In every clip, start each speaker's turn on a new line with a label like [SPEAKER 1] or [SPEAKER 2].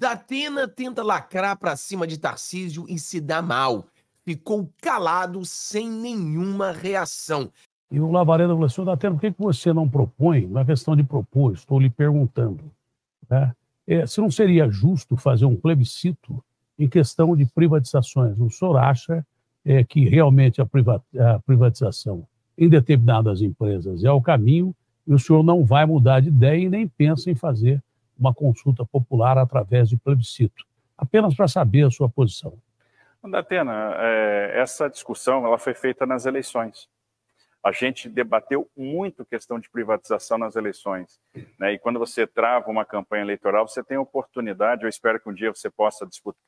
[SPEAKER 1] Datena tenta lacrar para cima de Tarcísio e se dá mal. Ficou calado sem nenhuma reação.
[SPEAKER 2] E o Lavareda falou assim, Datena, por que você não propõe? Não é questão de propor, estou lhe perguntando. Né? É, se não seria justo fazer um plebiscito em questão de privatizações? O senhor acha é, que realmente a, priva a privatização em determinadas empresas é o caminho e o senhor não vai mudar de ideia e nem pensa em fazer uma consulta popular através de plebiscito, apenas para saber a sua posição.
[SPEAKER 3] Datena, é, essa discussão ela foi feita nas eleições. A gente debateu muito questão de privatização nas eleições. Né? E quando você trava uma campanha eleitoral, você tem oportunidade, eu espero que um dia você possa disputar,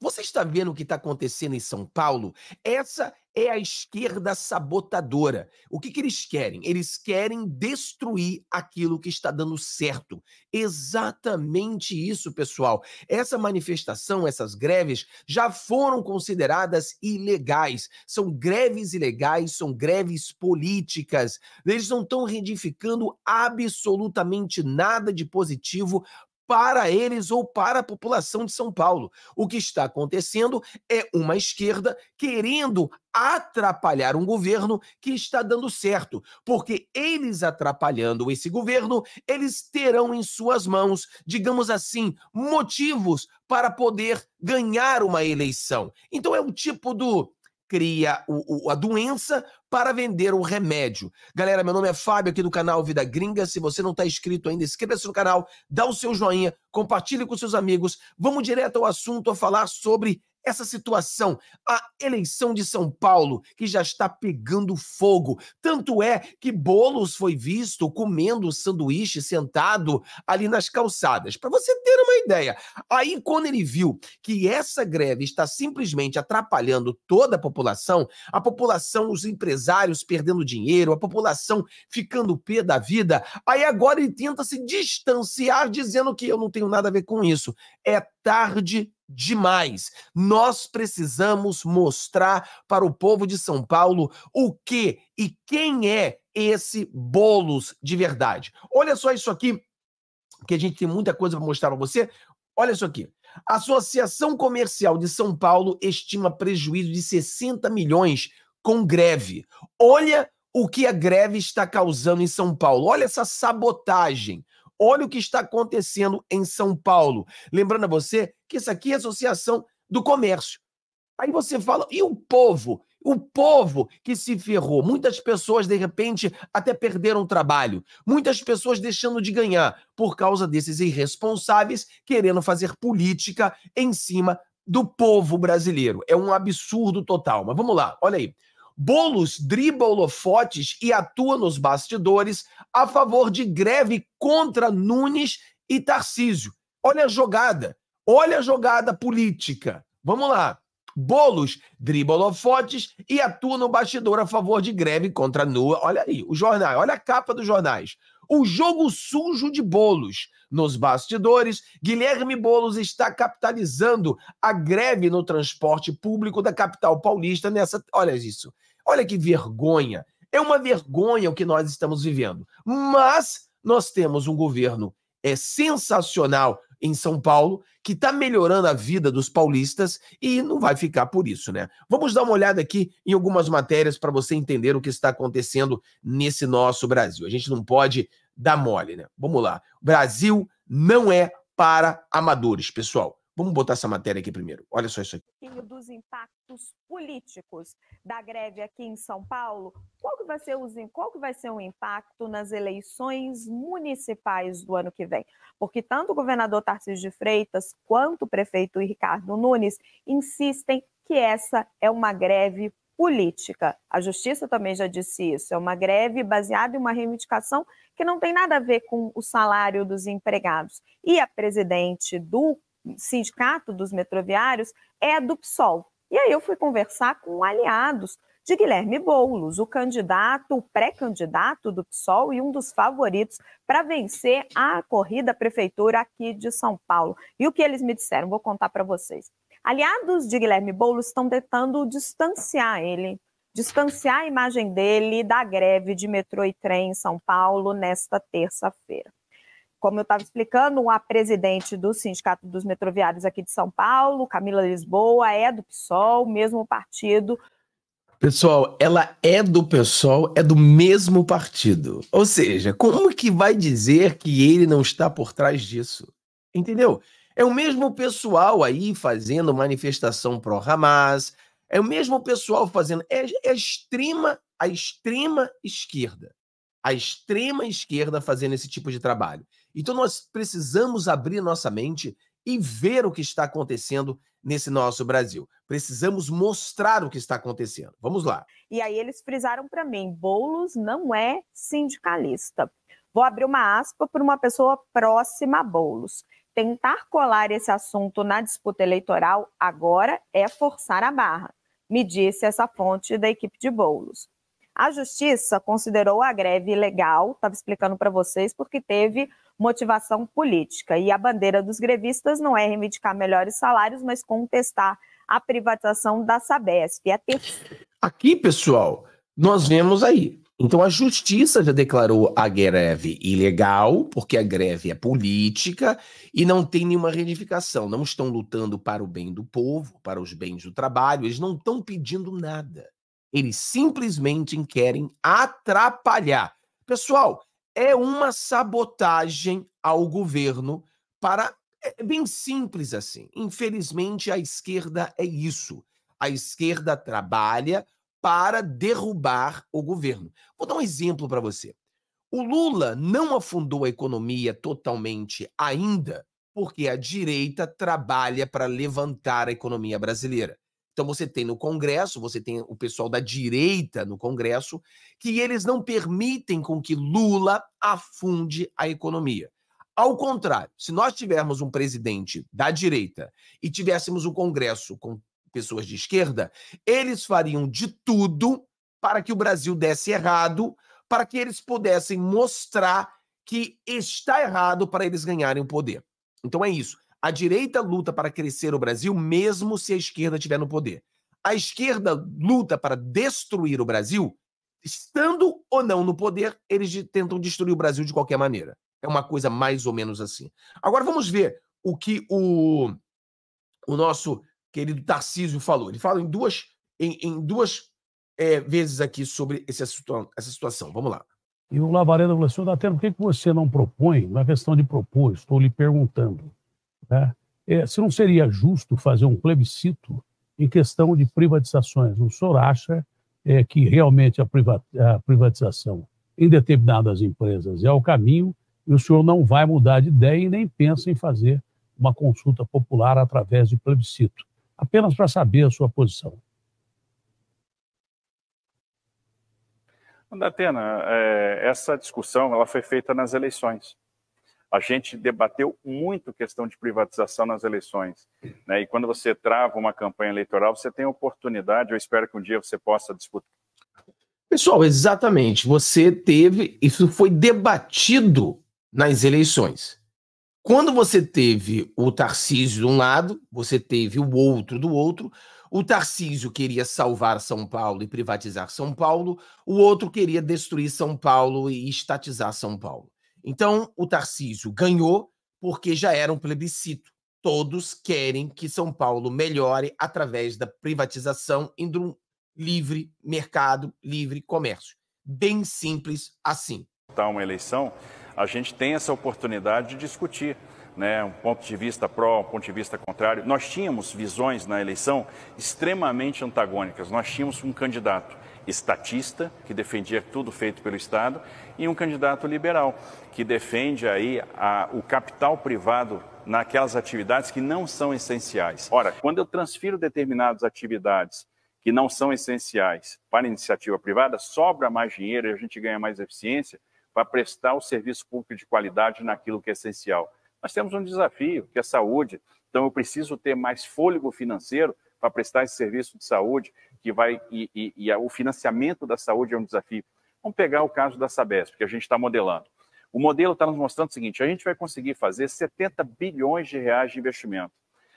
[SPEAKER 1] você está vendo o que está acontecendo em São Paulo? Essa é a esquerda sabotadora. O que, que eles querem? Eles querem destruir aquilo que está dando certo. Exatamente isso, pessoal. Essa manifestação, essas greves, já foram consideradas ilegais. São greves ilegais, são greves políticas. Eles não estão reedificando absolutamente nada de positivo para eles ou para a população de São Paulo. O que está acontecendo é uma esquerda querendo atrapalhar um governo que está dando certo, porque eles atrapalhando esse governo, eles terão em suas mãos, digamos assim, motivos para poder ganhar uma eleição. Então é um tipo do cria o, o, a doença para vender um remédio. Galera, meu nome é Fábio aqui do canal Vida Gringa. Se você não está inscrito ainda, inscreva-se no canal, dá o seu joinha, compartilhe com seus amigos. Vamos direto ao assunto a falar sobre essa situação, a eleição de São Paulo, que já está pegando fogo. Tanto é que Bolos foi visto comendo sanduíche sentado ali nas calçadas. Para você ter uma ideia. Aí, quando ele viu que essa greve está simplesmente atrapalhando toda a população, a população, os empresários perdendo dinheiro, a população ficando pé da vida, aí agora ele tenta se distanciar dizendo que eu não tenho nada a ver com isso. É tarde demais. Nós precisamos mostrar para o povo de São Paulo o que e quem é esse bolos de verdade. Olha só isso aqui, que a gente tem muita coisa para mostrar para você. Olha isso aqui. A Associação Comercial de São Paulo estima prejuízo de 60 milhões com greve. Olha o que a greve está causando em São Paulo. Olha essa sabotagem. Olha o que está acontecendo em São Paulo. Lembrando a você que isso aqui é Associação do Comércio. Aí você fala, e o povo? O povo que se ferrou. Muitas pessoas, de repente, até perderam o trabalho. Muitas pessoas deixando de ganhar por causa desses irresponsáveis querendo fazer política em cima do povo brasileiro. É um absurdo total. Mas vamos lá, olha aí. Bolos dribla holofotes e atua nos bastidores a favor de greve contra Nunes e Tarcísio. Olha a jogada, olha a jogada política. Vamos lá. Bolos dribla holofotes e atua no bastidor a favor de greve contra Nua. Olha aí, o jornal, olha a capa dos jornais. O jogo sujo de Bolos. Nos bastidores, Guilherme Bolos está capitalizando a greve no transporte público da capital paulista nessa, olha isso. Olha que vergonha. É uma vergonha o que nós estamos vivendo. Mas nós temos um governo é sensacional em São Paulo, que está melhorando a vida dos paulistas e não vai ficar por isso, né? Vamos dar uma olhada aqui em algumas matérias para você entender o que está acontecendo nesse nosso Brasil. A gente não pode dar mole, né? Vamos lá. Brasil não é para amadores, pessoal. Vamos botar essa matéria aqui primeiro. Olha só isso
[SPEAKER 4] aqui. Dos impactos políticos da greve aqui em São Paulo, qual que vai ser qual que vai ser o impacto nas eleições municipais do ano que vem? Porque tanto o governador Tarcísio de Freitas quanto o prefeito Ricardo Nunes insistem que essa é uma greve política. A justiça também já disse isso. É uma greve baseada em uma reivindicação que não tem nada a ver com o salário dos empregados. E a presidente do sindicato dos metroviários é do PSOL. E aí eu fui conversar com aliados de Guilherme Boulos, o candidato, o pré-candidato do PSOL e um dos favoritos para vencer a corrida à prefeitura aqui de São Paulo. E o que eles me disseram, vou contar para vocês. Aliados de Guilherme Boulos estão tentando distanciar ele, distanciar a imagem dele da greve de metrô e trem em São Paulo nesta terça-feira como eu estava explicando, a presidente do Sindicato dos Metroviários aqui de São Paulo, Camila Lisboa, é do PSOL, mesmo partido.
[SPEAKER 1] Pessoal, ela é do PSOL, é do mesmo partido. Ou seja, como que vai dizer que ele não está por trás disso? Entendeu? É o mesmo pessoal aí fazendo manifestação pro Hamas, é o mesmo pessoal fazendo. É, é a extrema, a extrema esquerda. A extrema esquerda fazendo esse tipo de trabalho. Então nós precisamos abrir nossa mente e ver o que está acontecendo nesse nosso Brasil. Precisamos mostrar o que está acontecendo. Vamos lá.
[SPEAKER 4] E aí eles frisaram para mim: Boulos não é sindicalista. Vou abrir uma aspa para uma pessoa próxima a Boulos. Tentar colar esse assunto na disputa eleitoral agora é forçar a barra, me disse essa fonte da equipe de Boulos. A justiça considerou a greve ilegal, estava explicando para vocês, porque teve motivação política. E a bandeira dos grevistas não é reivindicar melhores salários, mas contestar a privatização da Sabesp. a é ter...
[SPEAKER 1] Aqui, pessoal, nós vemos aí. Então, a justiça já declarou a greve ilegal, porque a greve é política e não tem nenhuma reivindicação. Não estão lutando para o bem do povo, para os bens do trabalho, eles não estão pedindo nada. Eles simplesmente querem atrapalhar. Pessoal, é uma sabotagem ao governo para. É, é bem simples assim. Infelizmente, a esquerda é isso. A esquerda trabalha para derrubar o governo. Vou dar um exemplo para você. O Lula não afundou a economia totalmente ainda, porque a direita trabalha para levantar a economia brasileira. Então você tem no Congresso, você tem o pessoal da direita no Congresso, que eles não permitem com que Lula afunde a economia. Ao contrário, se nós tivermos um presidente da direita e tivéssemos um Congresso com pessoas de esquerda, eles fariam de tudo para que o Brasil desse errado, para que eles pudessem mostrar que está errado para eles ganharem o poder. Então é isso. A direita luta para crescer o Brasil, mesmo se a esquerda estiver no poder. A esquerda luta para destruir o Brasil, estando ou não no poder, eles tentam destruir o Brasil de qualquer maneira. É uma coisa mais ou menos assim. Agora vamos ver o que o, o nosso querido Tarcísio falou. Ele fala em duas, em, em duas é, vezes aqui sobre esse, essa situação. Vamos lá.
[SPEAKER 2] E o Lavareda falou assim, Datena, por que, você não propõe, não é questão de propor, estou lhe perguntando, né? É, se não seria justo fazer um plebiscito em questão de privatizações? O senhor acha é, que realmente a, priva a privatização em determinadas empresas é o caminho e o senhor não vai mudar de ideia e nem pensa em fazer uma consulta popular através de plebiscito? Apenas para saber a sua posição.
[SPEAKER 3] Datena, é, essa discussão ela foi feita nas eleições a gente debateu muito questão de privatização nas eleições. Né? E quando você trava uma campanha eleitoral, você tem oportunidade, eu espero que um dia você
[SPEAKER 1] possa disputar. Pessoal, exatamente. Você teve. Isso foi debatido nas eleições. Quando você teve o Tarcísio de um lado, você teve o outro do outro. O Tarcísio queria salvar São Paulo e privatizar São Paulo, o outro queria destruir São Paulo e estatizar São Paulo. Então, o Tarcísio ganhou porque já era um plebiscito. Todos querem que São Paulo melhore através da privatização e um livre mercado, livre comércio. Bem simples assim.
[SPEAKER 3] Está uma eleição, a gente tem essa oportunidade de discutir né, um ponto de vista pró, um ponto de vista contrário. Nós tínhamos visões na eleição extremamente antagônicas. Nós tínhamos um candidato estatista, que defendia tudo feito pelo Estado, e um candidato liberal, que defende aí a, o capital privado naquelas atividades que não são essenciais. Ora, quando eu transfiro determinadas atividades que não são essenciais para iniciativa privada, sobra mais dinheiro e a gente ganha mais eficiência para prestar o serviço público de qualidade naquilo que é essencial. Nós temos um desafio, que é a saúde. Então, eu preciso ter mais fôlego financeiro para prestar esse serviço de saúde que vai e, e, e o financiamento da saúde é um desafio. Vamos pegar o caso da Sabesp, que a gente está modelando. O modelo está nos mostrando o seguinte: a gente vai conseguir fazer 70 bilhões de reais de investimento.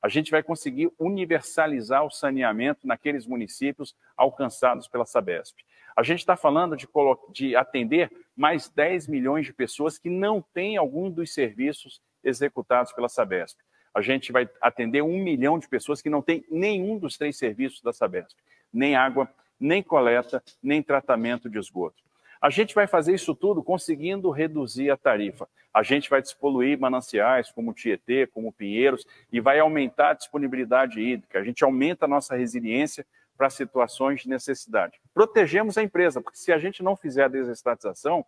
[SPEAKER 3] A gente vai conseguir universalizar o saneamento naqueles municípios alcançados pela Sabesp. A gente está falando de, de, atender mais 10 milhões de pessoas que não têm algum dos serviços executados pela Sabesp. A gente vai atender um milhão de pessoas que não têm nenhum dos três serviços da Sabesp nem água, nem coleta, nem tratamento de esgoto. A gente vai fazer isso tudo conseguindo reduzir a tarifa. A gente vai despoluir mananciais como Tietê, como Pinheiros, e vai aumentar a disponibilidade hídrica. A gente aumenta a nossa resiliência para situações de necessidade. Protegemos a empresa, porque se a gente não fizer a desestatização,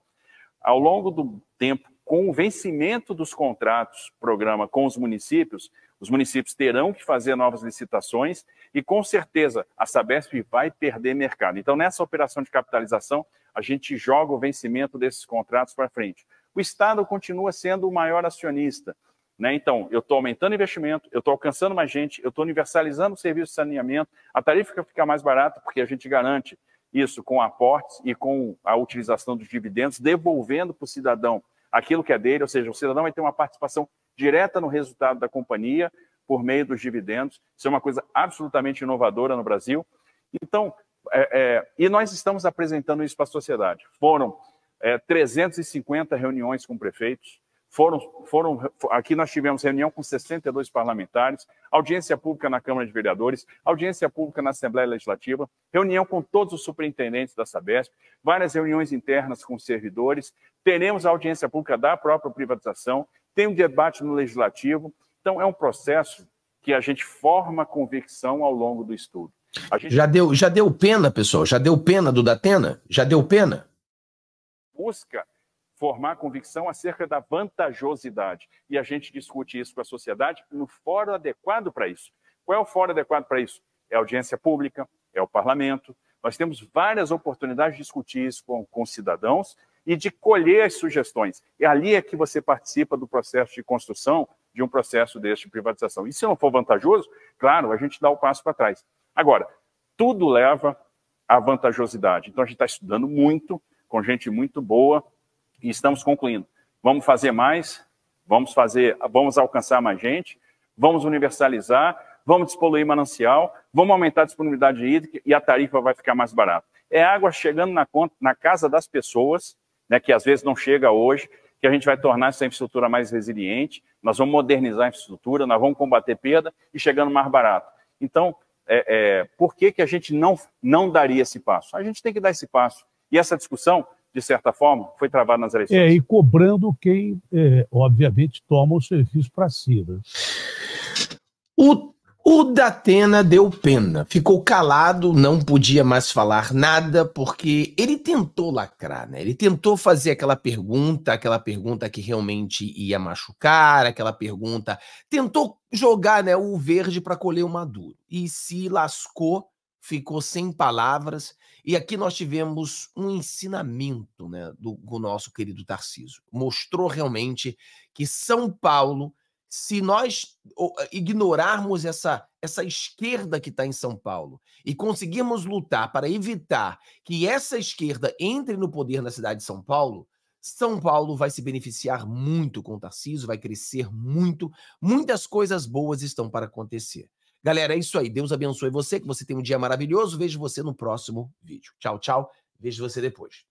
[SPEAKER 3] ao longo do tempo, com o vencimento dos contratos, programa com os municípios, os municípios terão que fazer novas licitações e, com certeza, a Sabesp vai perder mercado. Então, nessa operação de capitalização, a gente joga o vencimento desses contratos para frente. O Estado continua sendo o maior acionista. Né? Então, eu estou aumentando investimento, eu estou alcançando mais gente, eu estou universalizando o serviço de saneamento, a tarifa fica mais barata porque a gente garante isso com aportes e com a utilização dos dividendos, devolvendo para o cidadão aquilo que é dele, ou seja, o cidadão vai ter uma participação direta no resultado da companhia por meio dos dividendos. Isso é uma coisa absolutamente inovadora no Brasil. Então, é, é, e nós estamos apresentando isso para a sociedade. Foram é, 350 reuniões com prefeitos, foram, foram, aqui nós tivemos reunião com 62 parlamentares, audiência pública na Câmara de Vereadores, audiência pública na Assembleia Legislativa, reunião com todos os superintendentes da Sabesp, várias reuniões internas com servidores, teremos a audiência pública da própria privatização, tem um debate no legislativo. Então, é um processo que a gente forma convicção ao longo do estudo.
[SPEAKER 1] Gente... Já, deu, já deu pena, pessoal? Já deu pena do Datena? Já deu pena?
[SPEAKER 3] Busca formar convicção acerca da vantajosidade. E a gente discute isso com a sociedade no fórum adequado para isso. Qual é o fórum adequado para isso? É a audiência pública, é o parlamento. Nós temos várias oportunidades de discutir isso com, com cidadãos e de colher as sugestões. E ali é que você participa do processo de construção de um processo deste de privatização. E se não for vantajoso, claro, a gente dá o passo para trás. Agora, tudo leva à vantajosidade. Então a gente está estudando muito, com gente muito boa, e estamos concluindo. Vamos fazer mais, vamos fazer, vamos alcançar mais gente, vamos universalizar, vamos despoluir manancial, vamos aumentar a disponibilidade hídrica e a tarifa vai ficar mais barata. É água chegando na, conta, na casa das pessoas né, que às vezes não chega hoje, que a gente vai tornar essa infraestrutura mais resiliente, nós vamos modernizar a infraestrutura, nós vamos combater perda e chegando mais barato. Então, é, é, por que, que a gente não, não daria esse passo? A gente tem que dar esse passo. E essa discussão, de certa forma, foi travada nas eleições. É, e
[SPEAKER 2] cobrando quem, é, obviamente, toma o serviço para si. Né?
[SPEAKER 1] O o Datena deu pena, ficou calado, não podia mais falar nada, porque ele tentou lacrar, né? Ele tentou fazer aquela pergunta, aquela pergunta que realmente ia machucar, aquela pergunta. Tentou jogar né, o verde para colher o maduro. E se lascou, ficou sem palavras. E aqui nós tivemos um ensinamento né, do, do nosso querido Tarciso. Mostrou realmente que São Paulo se nós ignorarmos essa, essa esquerda que está em São Paulo e conseguirmos lutar para evitar que essa esquerda entre no poder na cidade de São Paulo, São Paulo vai se beneficiar muito com o Tarcísio, vai crescer muito, muitas coisas boas estão para acontecer. Galera, é isso aí. Deus abençoe você, que você tenha um dia maravilhoso. Vejo você no próximo vídeo. Tchau, tchau. Vejo você depois.